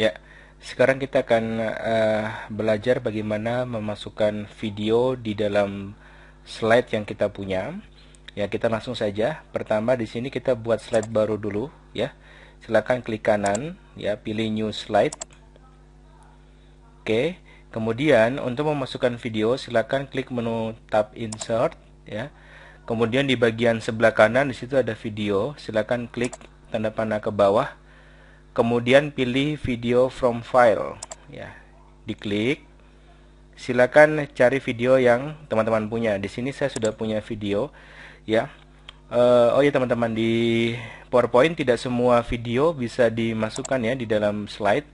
Ya, sekarang kita akan uh, belajar bagaimana memasukkan video di dalam slide yang kita punya. Ya, kita langsung saja. Pertama di sini kita buat slide baru dulu, ya. Silakan klik kanan, ya, pilih new slide. Oke. Kemudian untuk memasukkan video silakan klik menu tab insert, ya. Kemudian di bagian sebelah kanan di situ ada video, silakan klik tanda panah ke bawah kemudian pilih video from file ya diklik silakan cari video yang teman-teman punya di sini saya sudah punya video ya uh, oh ya teman-teman di PowerPoint tidak semua video bisa dimasukkan ya di dalam slide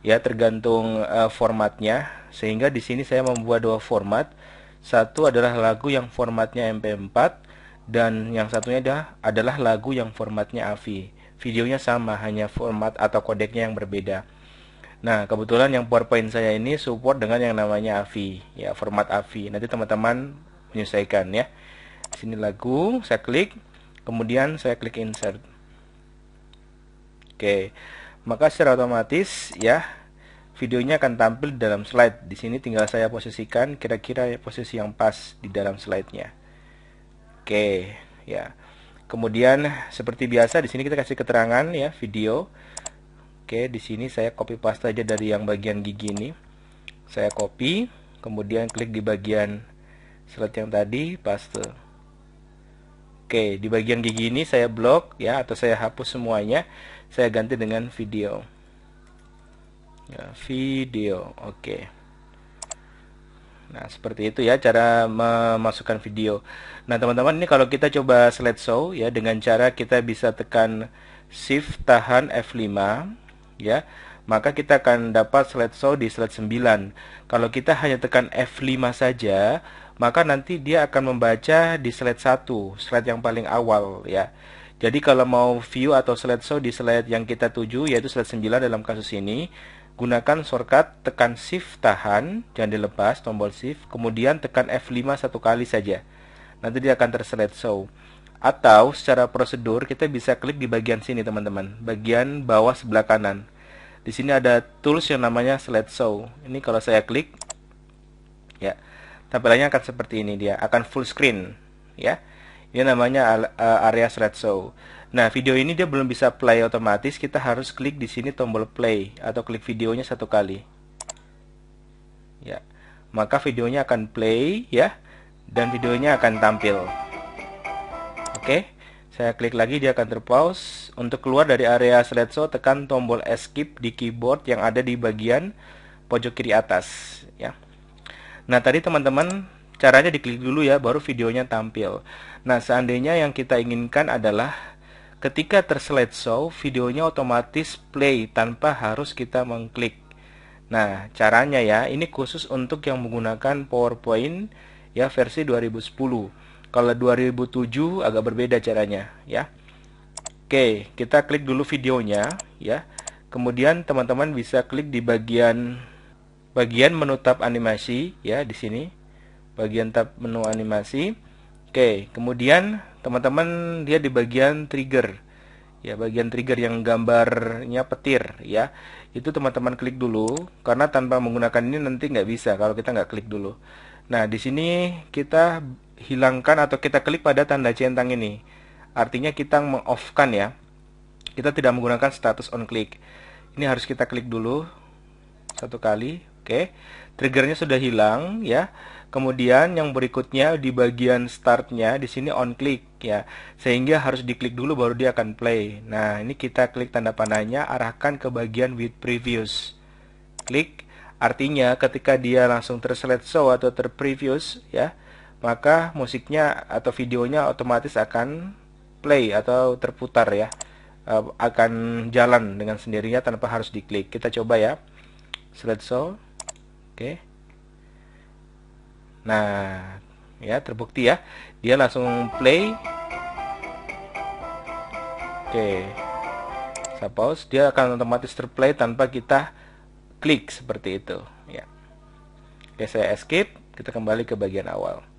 ya tergantung uh, formatnya sehingga di sini saya membuat dua format satu adalah lagu yang formatnya MP4 dan yang satunya adalah, adalah lagu yang formatnya AVI videonya sama, hanya format atau kodeknya yang berbeda. Nah, kebetulan yang PowerPoint saya ini support dengan yang namanya AVI, ya format AVI. Nanti teman-teman menyelesaikan ya. Sini lagu, saya klik, kemudian saya klik insert. Oke. Maka secara otomatis ya videonya akan tampil dalam slide. Di sini tinggal saya posisikan kira-kira posisi yang pas di dalam slide-nya. Oke, ya. Kemudian seperti biasa di sini kita kasih keterangan ya video. Oke, di sini saya copy paste aja dari yang bagian gigi ini. Saya copy, kemudian klik di bagian slide yang tadi, paste. Oke, di bagian gigi ini saya blok ya atau saya hapus semuanya. Saya ganti dengan video. Ya, video. Oke. Nah, seperti itu ya cara memasukkan video. Nah, teman-teman, ini kalau kita coba slide show ya dengan cara kita bisa tekan shift tahan F5 ya, maka kita akan dapat slide show di slide 9. Kalau kita hanya tekan F5 saja, maka nanti dia akan membaca di slide 1, slide yang paling awal ya. Jadi kalau mau view atau slide show di slide yang kita tuju yaitu slide 9 dalam kasus ini, gunakan shortcut tekan shift tahan jangan dilepas tombol shift kemudian tekan F5 satu kali saja nanti dia akan terselect show atau secara prosedur kita bisa klik di bagian sini teman-teman bagian bawah sebelah kanan di sini ada tools yang namanya show ini kalau saya klik ya tampilannya akan seperti ini dia akan full screen ya ini namanya eh, area show Nah, video ini dia belum bisa play otomatis, kita harus klik di sini tombol play atau klik videonya satu kali. Ya. Maka videonya akan play ya dan videonya akan tampil. Oke. Saya klik lagi dia akan terpause. Untuk keluar dari area slideshow tekan tombol escape di keyboard yang ada di bagian pojok kiri atas ya. Nah, tadi teman-teman caranya diklik dulu ya baru videonya tampil. Nah, seandainya yang kita inginkan adalah Ketika show, videonya otomatis play tanpa harus kita mengklik. Nah, caranya ya, ini khusus untuk yang menggunakan PowerPoint ya versi 2010. Kalau 2007 agak berbeda caranya ya. Oke, kita klik dulu videonya ya. Kemudian teman-teman bisa klik di bagian bagian menu tab animasi ya di sini. Bagian tab menu animasi. Oke, kemudian teman-teman dia di bagian trigger ya bagian trigger yang gambarnya petir ya itu teman-teman klik dulu karena tanpa menggunakan ini nanti nggak bisa kalau kita nggak klik dulu nah di sini kita hilangkan atau kita klik pada tanda centang ini artinya kita mengoffkan ya kita tidak menggunakan status on click ini harus kita klik dulu satu kali Oke. Triggernya sudah hilang ya. Kemudian yang berikutnya di bagian startnya di sini on click ya. Sehingga harus diklik dulu baru dia akan play. Nah, ini kita klik tanda panahnya arahkan ke bagian with previews. Klik artinya ketika dia langsung terselect show atau terpreviews ya, maka musiknya atau videonya otomatis akan play atau terputar ya. Eh, akan jalan dengan sendirinya tanpa harus diklik. Kita coba ya. Select show Oke. Nah, ya terbukti ya. Dia langsung play. Oke. Saya pause, dia akan otomatis terplay tanpa kita klik seperti itu, ya. Oke, saya escape, kita kembali ke bagian awal.